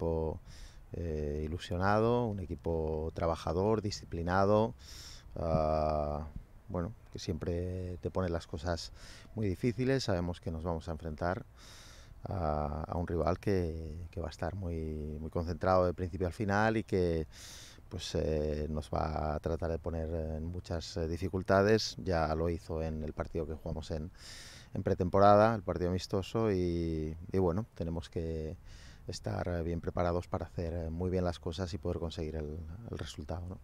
equipo eh, ilusionado, un equipo trabajador, disciplinado, ah, bueno, que siempre te pone las cosas muy difíciles. Sabemos que nos vamos a enfrentar a, un rival que, va a estar muy, muy concentrado de principio al final y que pues eh, nos va a tratar de poner en muchas eh, dificultades. Ya lo hizo en el partido que jugamos en, pretemporada, el partido amistoso, y bueno, tenemos que, estar eh, bien preparados para hacer eh, muy bien las cosas y poder conseguir el, resultado. ¿no?